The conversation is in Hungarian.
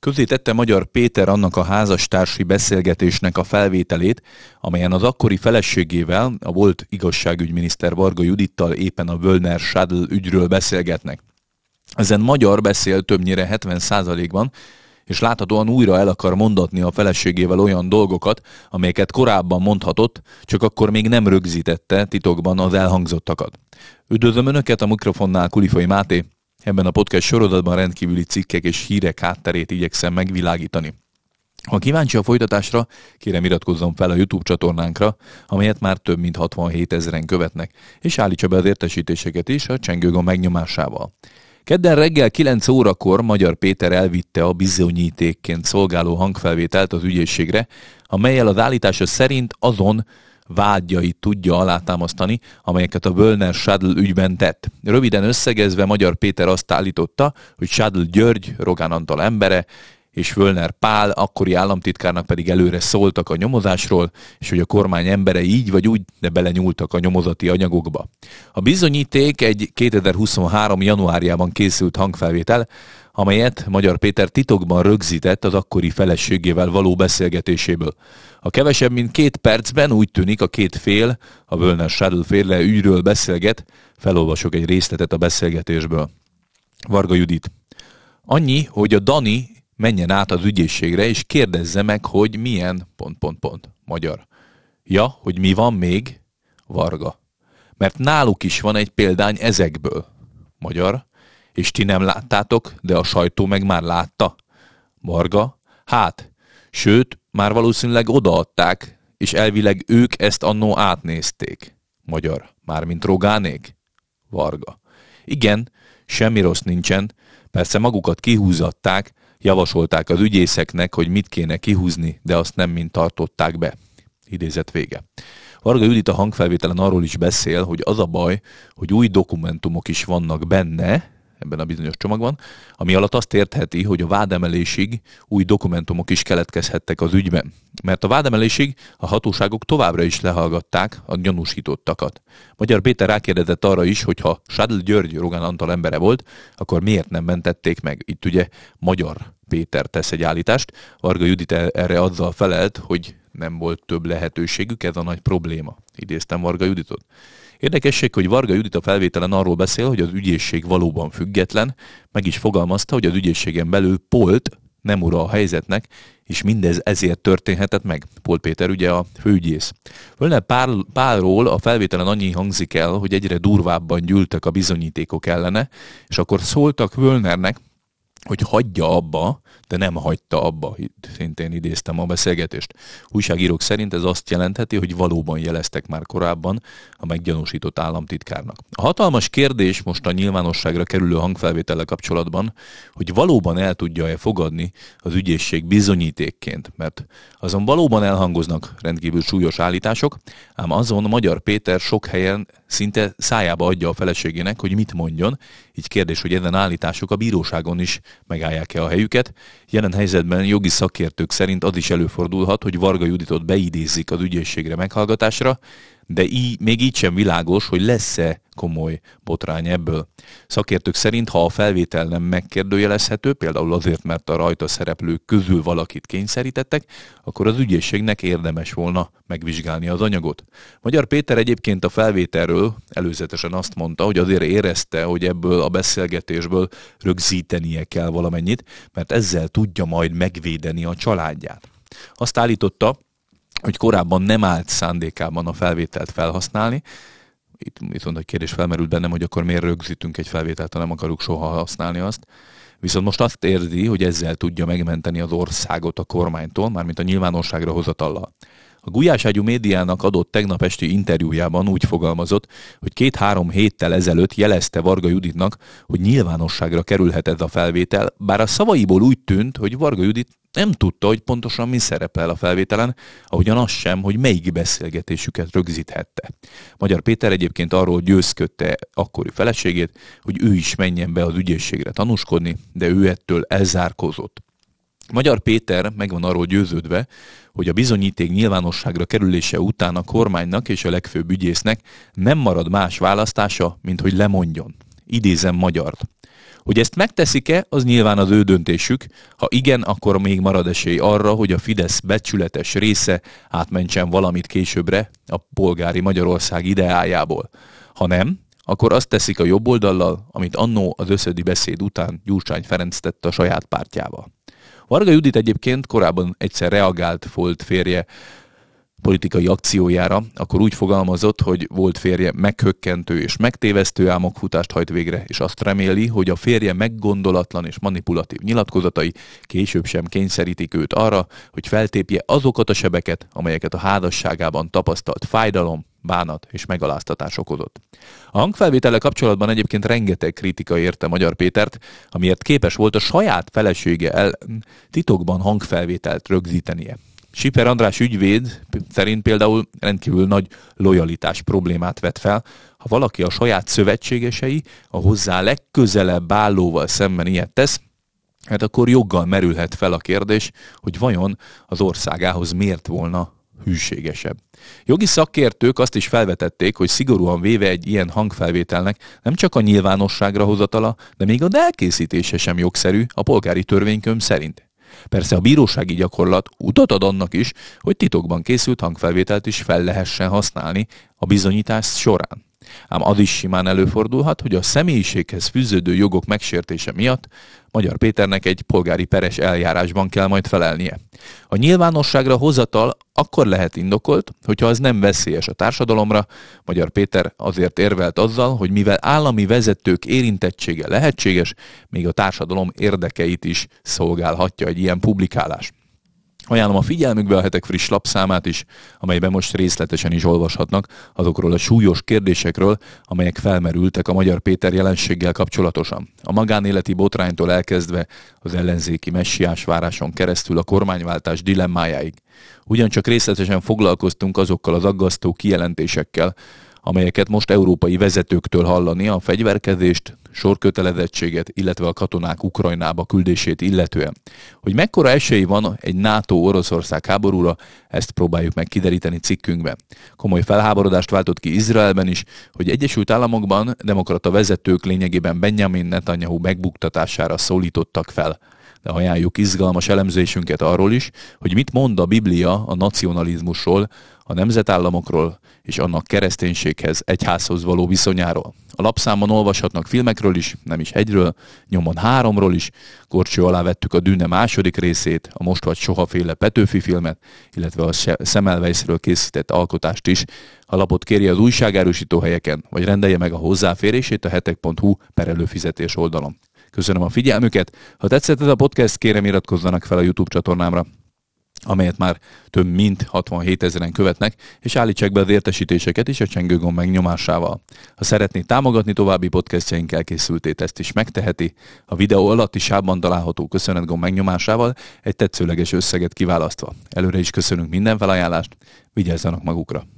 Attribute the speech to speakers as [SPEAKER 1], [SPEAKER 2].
[SPEAKER 1] Közé tette Magyar Péter annak a házastársi beszélgetésnek a felvételét, amelyen az akkori feleségével, a volt igazságügyminiszter Varga Judittal éppen a Völner Schadl ügyről beszélgetnek. Ezen magyar beszél többnyire 70%-ban, és láthatóan újra el akar mondatni a feleségével olyan dolgokat, amelyeket korábban mondhatott, csak akkor még nem rögzítette titokban az elhangzottakat. Üdvözlöm Önöket a mikrofonnál Kulifai Máté, Ebben a podcast sorozatban rendkívüli cikkek és hírek hátterét igyekszem megvilágítani. Ha kíváncsi a folytatásra, kérem iratkozzon fel a YouTube csatornánkra, amelyet már több mint 67 ezeren követnek, és állítsa be az értesítéseket is a csengőgomb megnyomásával. Kedden reggel 9 órakor Magyar Péter elvitte a bizonyítékként szolgáló hangfelvételt az ügyészségre, amelyel az állítása szerint azon, vágyai tudja alátámasztani, amelyeket a Bölner Sádl ügyben tett. Röviden összegezve Magyar Péter azt állította, hogy Sádl György, Rogán Antal embere, és Völner Pál, akkori államtitkárnak pedig előre szóltak a nyomozásról, és hogy a kormány embere így vagy úgy, de belenyúltak a nyomozati anyagokba. A bizonyíték egy 2023. januárjában készült hangfelvétel, amelyet Magyar Péter titokban rögzített az akkori feleségével való beszélgetéséből. A kevesebb, mint két percben úgy tűnik a két fél, a Völner Schadl férle ügyről beszélget, felolvasok egy részletet a beszélgetésből. Varga Judit. Annyi, hogy a Dani menjen át az ügyészségre, és kérdezze meg, hogy milyen... Pont, pont, pont. Magyar. Ja, hogy mi van még? Varga. Mert náluk is van egy példány ezekből. Magyar. És ti nem láttátok, de a sajtó meg már látta? Marga, hát, sőt, már valószínűleg odaadták, és elvileg ők ezt annó átnézték. Magyar, mármint Rogánék? Varga. Igen, semmi rossz nincsen, persze magukat kihúzatták, javasolták az ügyészeknek, hogy mit kéne kihúzni, de azt nem mind tartották be. Idézet vége. Varga Judit a hangfelvételen arról is beszél, hogy az a baj, hogy új dokumentumok is vannak benne, ebben a bizonyos csomagban, ami alatt azt értheti, hogy a vádemelésig új dokumentumok is keletkezhettek az ügyben. Mert a vádemelésig a hatóságok továbbra is lehallgatták a gyanúsítottakat. Magyar Péter rákérdezett arra is, hogy ha Sadl György Rogán Antal embere volt, akkor miért nem mentették meg? Itt ugye Magyar Péter tesz egy állítást. Varga Judit e- erre azzal felelt, hogy nem volt több lehetőségük, ez a nagy probléma. Idéztem Varga Juditot. Érdekesség, hogy Varga Judit a felvételen arról beszél, hogy az ügyészség valóban független, meg is fogalmazta, hogy az ügyészségen belül Polt nem ura a helyzetnek, és mindez ezért történhetett meg. Polt Péter ugye a főügyész. Völner pár, párról a felvételen annyi hangzik el, hogy egyre durvábban gyűltek a bizonyítékok ellene, és akkor szóltak Völnernek, hogy hagyja abba, de nem hagyta abba, szintén idéztem a beszélgetést. Újságírók szerint ez azt jelentheti, hogy valóban jeleztek már korábban a meggyanúsított államtitkárnak. A hatalmas kérdés most a nyilvánosságra kerülő hangfelvétele kapcsolatban, hogy valóban el tudja-e fogadni az ügyészség bizonyítékként, mert azon valóban elhangoznak rendkívül súlyos állítások, ám azon Magyar Péter sok helyen szinte szájába adja a feleségének, hogy mit mondjon, így kérdés, hogy ezen állítások a bíróságon is megállják-e a helyüket. Jelen helyzetben jogi szakértők szerint az is előfordulhat, hogy Varga Juditot beidézik az ügyészségre meghallgatásra, de így, még így sem világos, hogy lesz-e komoly botrány ebből. Szakértők szerint, ha a felvétel nem megkérdőjelezhető, például azért, mert a rajta szereplők közül valakit kényszerítettek, akkor az ügyészségnek érdemes volna megvizsgálni az anyagot. Magyar Péter egyébként a felvételről előzetesen azt mondta, hogy azért érezte, hogy ebből a beszélgetésből rögzítenie kell valamennyit, mert ezzel tudja majd megvédeni a családját. Azt állította, hogy korábban nem állt szándékában a felvételt felhasználni, itt viszont egy kérdés felmerült bennem, hogy akkor miért rögzítünk egy felvételt, ha nem akarjuk soha használni azt. Viszont most azt érzi, hogy ezzel tudja megmenteni az országot a kormánytól, mármint a nyilvánosságra hozatallal. A Gulyáságyú médiának adott tegnap esti interjújában úgy fogalmazott, hogy két-három héttel ezelőtt jelezte Varga Juditnak, hogy nyilvánosságra kerülhet ez a felvétel, bár a szavaiból úgy tűnt, hogy Varga Judit nem tudta, hogy pontosan mi szerepel a felvételen, ahogyan az sem, hogy melyik beszélgetésüket rögzíthette. Magyar Péter egyébként arról győzködte akkori feleségét, hogy ő is menjen be az ügyészségre tanúskodni, de ő ettől elzárkózott. Magyar Péter meg van arról győződve, hogy a bizonyíték nyilvánosságra kerülése után a kormánynak és a legfőbb ügyésznek nem marad más választása, mint hogy lemondjon. Idézem magyart. Hogy ezt megteszik-e, az nyilván az ő döntésük, ha igen, akkor még marad esély arra, hogy a Fidesz becsületes része átmentsen valamit későbbre a polgári Magyarország ideájából. Ha nem, akkor azt teszik a jobb oldallal, amit annó az összedi beszéd után Gyurcsány Ferenc tett a saját pártjával. Varga Judit egyébként korábban egyszer reagált volt férje politikai akciójára, akkor úgy fogalmazott, hogy volt férje meghökkentő és megtévesztő álmokfutást hajt végre, és azt reméli, hogy a férje meggondolatlan és manipulatív nyilatkozatai később sem kényszerítik őt arra, hogy feltépje azokat a sebeket, amelyeket a házasságában tapasztalt fájdalom, bánat és megaláztatás okozott. A hangfelvétele kapcsolatban egyébként rengeteg kritika érte Magyar Pétert, amiért képes volt a saját felesége el titokban hangfelvételt rögzítenie. Siper András ügyvéd szerint például rendkívül nagy lojalitás problémát vet fel, ha valaki a saját szövetségesei a hozzá legközelebb állóval szemben ilyet tesz, hát akkor joggal merülhet fel a kérdés, hogy vajon az országához miért volna hűségesebb. Jogi szakértők azt is felvetették, hogy szigorúan véve egy ilyen hangfelvételnek nem csak a nyilvánosságra hozatala, de még a elkészítése sem jogszerű a polgári törvénykönyv szerint. Persze a bírósági gyakorlat utat ad annak is, hogy titokban készült hangfelvételt is fel lehessen használni a bizonyítás során. Ám az is simán előfordulhat, hogy a személyiséghez fűződő jogok megsértése miatt Magyar Péternek egy polgári peres eljárásban kell majd felelnie. A nyilvánosságra hozatal akkor lehet indokolt, hogyha az nem veszélyes a társadalomra. Magyar Péter azért érvelt azzal, hogy mivel állami vezetők érintettsége lehetséges, még a társadalom érdekeit is szolgálhatja egy ilyen publikálás. Ajánlom a figyelmükbe a hetek friss lapszámát is, amelyben most részletesen is olvashatnak azokról a súlyos kérdésekről, amelyek felmerültek a Magyar Péter jelenséggel kapcsolatosan. A magánéleti botránytól elkezdve az ellenzéki messiás váráson keresztül a kormányváltás dilemmájáig. Ugyancsak részletesen foglalkoztunk azokkal az aggasztó kijelentésekkel, amelyeket most európai vezetőktől hallani a fegyverkezést, sorkötelezettséget, illetve a katonák Ukrajnába küldését illetően. Hogy mekkora esély van egy NATO-Oroszország háborúra, ezt próbáljuk meg kideríteni cikkünkben. Komoly felháborodást váltott ki Izraelben is, hogy Egyesült Államokban demokrata vezetők lényegében Benjamin Netanyahu megbuktatására szólítottak fel de ajánljuk izgalmas elemzésünket arról is, hogy mit mond a Biblia a nacionalizmusról, a nemzetállamokról és annak kereszténységhez, egyházhoz való viszonyáról. A lapszámon olvashatnak filmekről is, nem is egyről, nyomon háromról is. Korcső alá vettük a Dűne második részét, a Most vagy Sohaféle Petőfi filmet, illetve a Szemelvejszről készített alkotást is. A lapot kéri az újságárusító helyeken, vagy rendelje meg a hozzáférését a hetek.hu per előfizetés oldalon. Köszönöm a figyelmüket. Ha tetszett ez a podcast, kérem iratkozzanak fel a YouTube csatornámra amelyet már több mint 67 ezeren követnek, és állítsák be az értesítéseket is a csengőgomb megnyomásával. Ha szeretné támogatni további podcastjaink elkészültét, ezt is megteheti. A videó alatti sávban található köszönetgomb megnyomásával egy tetszőleges összeget kiválasztva. Előre is köszönünk minden felajánlást, vigyázzanak magukra!